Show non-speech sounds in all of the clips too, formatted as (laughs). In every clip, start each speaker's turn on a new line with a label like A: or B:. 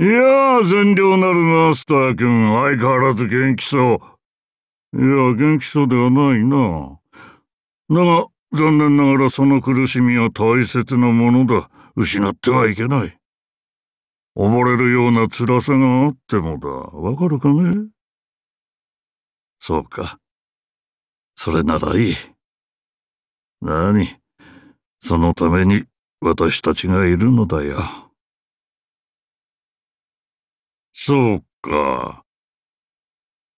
A: いやあ、善良なるマスター君、相変わらず元気そう。いや、元気そうではないな。だが、残念ながらその苦しみは大切なものだ。失ってはいけない。溺れるような辛さがあってもだ。わかるかねそうか。それならいい。なに、そのために私たちがいるのだよ。そうか。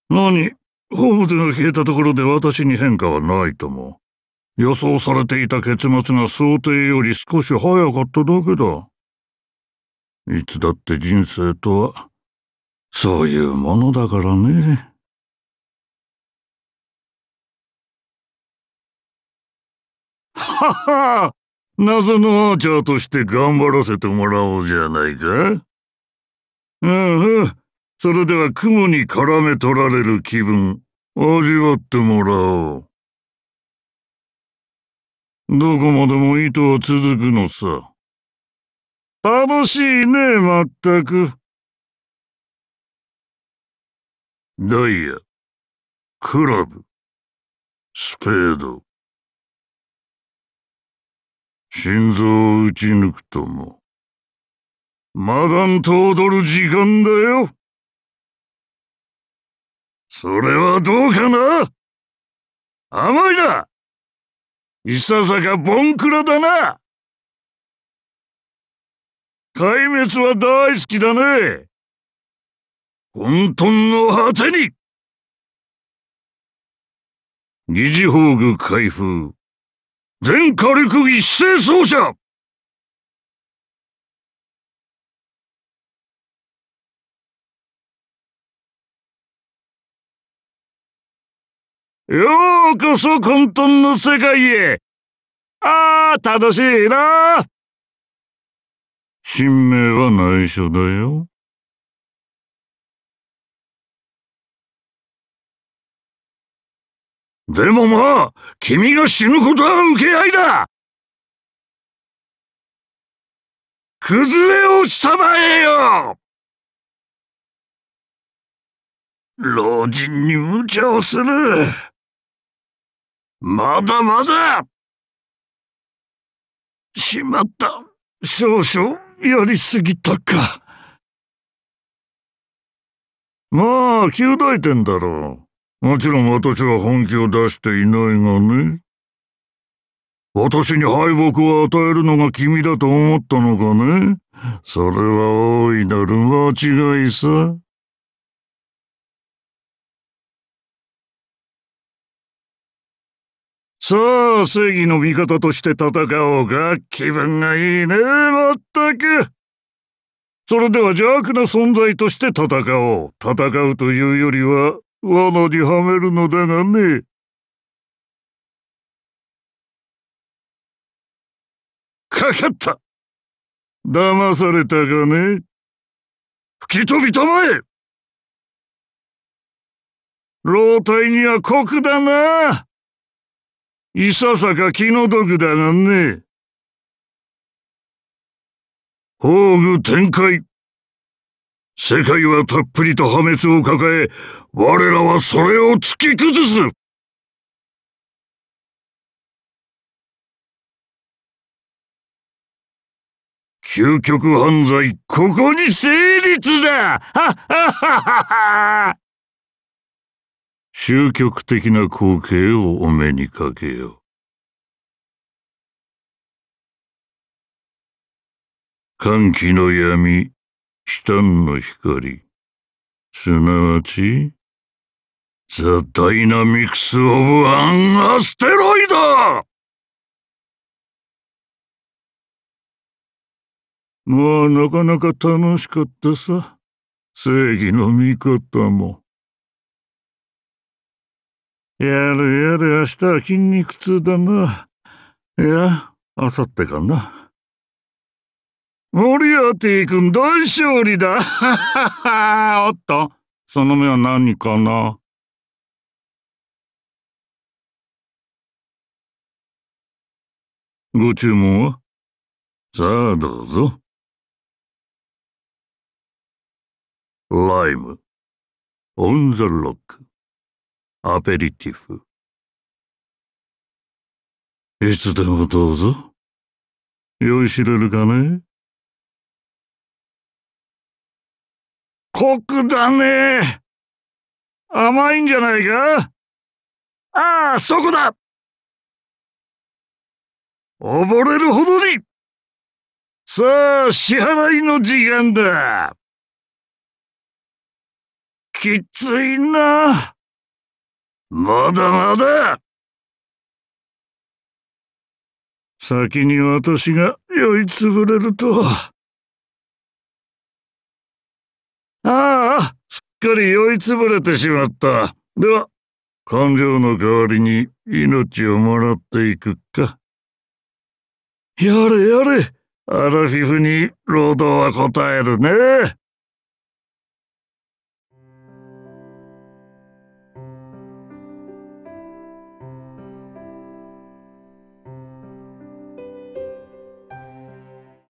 A: 何、ホームズが消えたところで私に変化はないとも。予想されていた結末が想定より少し早かっただけだ。いつだって人生とは、そういうものだからね。はは謎のアーチャーとして頑張らせてもらおうじゃないか。うんうん。それでは雲に絡め取られる気分、味わってもらおう。どこまでも糸は続くのさ。楽しいね、まったく。ダイ
B: ヤ、クラブ、スペード。
A: 心臓を打ち抜くと
B: も。マダンと踊る時間だよ。それはどうかな甘いないさ
A: さかボンクラだな壊滅は大好きだね混沌の果てに
B: 二次宝具開封全火力一斉奏者
A: ようこそ混沌の世界へああ、楽しいな新名は
B: 内緒だよ。でもまあ、君が死ぬことは受け合いだ崩れ落ちたまえよ老人に無茶をする。まだまだしまった。少々やりすぎた
A: か。まあ、旧大点だろう。もちろん私は本気を出していないがね。私に敗北を与えるのが君だと思ったのかねそれは大いなる間違いさ。さあ、正義の味方として戦おうが、気分がいいね、まったく。それでは邪悪な存在として戦おう。戦うというよりは、罠にはめるのだがね。かかった騙されたがね。吹き飛びたまえ老体には酷だないささか気の毒だがね。宝具展開。世界はたっぷりと破滅を抱え、我らはそれを突き崩す
B: 究極犯罪、
A: ここに成立だはっはっはっは終局的な光景をお目にかけよう。歓喜の闇、悲嘆の光。すなわち、ザ・ダイナミクス・オブ・アン・アステロイドまあ、なかなか楽しかったさ。正義の味方も。やれやれ明日は筋肉痛だな。いや、あさってかな。モリアーティ君大勝利だ (laughs) おっと、その目は何かなご注文はさあどうぞ。ライム、オンザロック。アペリティフ。いつでもどうぞ。酔いしれるかね
B: コクだね甘いんじゃないかああ、そこだ溺れるほどにさあ、支払いの時間だきついな。まだまだ
A: 先に私が酔いつぶれると。ああ、すっかり酔いつぶれてしまった。では、感情の代わりに命をもらっていくか。やれやれ、アラフィフに労働は答
B: えるね。